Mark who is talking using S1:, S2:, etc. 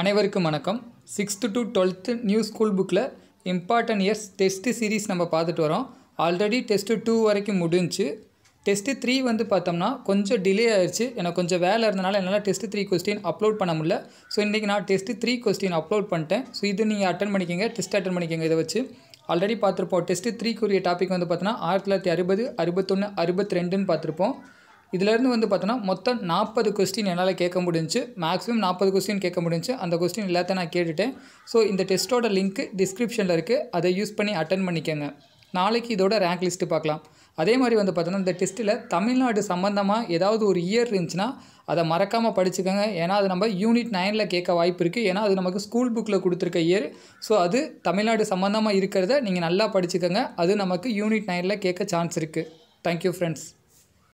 S1: அனைவருக்கும் வணக்கம் sixth to twelfth new school புக்கில் இம்பார்ட்டன்ட் இயர்ஸ் டெஸ்ட்டு சீரீஸ் நம்ம பார்த்துட்டு வரோம் ஆல்ரெடி டெஸ்ட்டு டூ வரைக்கும் முடிஞ்சு டெஸ்ட்டு த்ரீ வந்து பார்த்தோம்னா கொஞ்சம் டிலே ஆயிடுச்சு எனக்கு கொஞ்சம் வேலை இருந்தனால என்னால் டெஸ்ட்டு த்ரீ கொஸ்டின் அப்லோட் பண்ண முடியல ஸோ இன்றைக்கி நான் டெஸ்ட்டு த்ரீ கொஸ்டின் அப்லோட் பண்ணிட்டேன் ஸோ இது நீங்கள் அட்டன் பண்ணிக்கோங்க டெஸ்ட் அட்டன் பண்ணிக்கோங்க இதை வச்சு ஆல்ரெடி பார்த்துருப்போம் டெஸ்ட்டு த்ரீக்குரிய டாபிக் வந்து பார்த்தோன்னா ஆயிரத்தி தொள்ளாயிரத்தி அறுபது அறுபத்தொன்று அறுபத்தி ரெண்டுன்னு பார்த்துருப்போம் இதிலேருந்து வந்து பார்த்தோன்னா மொத்தம் நாற்பது கொஸ்டின் என்னால் கேட்க முடிஞ்சு மேக்ஸிமம் நாற்பது கொஸ்டின் கேட்க முடிஞ்சு அந்த கொஸ்டின் எல்லாத்தையும் நான் கேட்டுட்டேன் ஸோ இந்த டெஸ்ட்டோட லிங்க்கு டிஸ்கிரிப்ஷனில் இருக்குது அதை யூஸ் பண்ணி அட்டன் பண்ணிக்கோங்க நாளைக்கு இதோட ரேங்க் லிஸ்ட்டு பார்க்கலாம் அதே மாதிரி வந்து பார்த்தோன்னா இந்த டெஸ்ட்டில் தமிழ்நாடு சம்மந்தமாக ஏதாவது ஒரு இயர் இருந்துச்சுன்னா அதை மறக்காமல் படிச்சுக்கோங்க ஏன்னா அது நம்ம யூனிட் நைனில் கேட்க வாய்ப்பு இருக்குது ஏன்னா அது நமக்கு ஸ்கூல் புக்கில் கொடுத்துருக்க இயர் ஸோ அது தமிழ்நாடு சம்மந்தமாக இருக்கிறத நீங்கள் நல்லா படிச்சுக்கோங்க அது நமக்கு யூனிட் நைனில் கேட்க சான்ஸ் இருக்குது தேங்க்யூ ஃப்ரெண்ட்ஸ்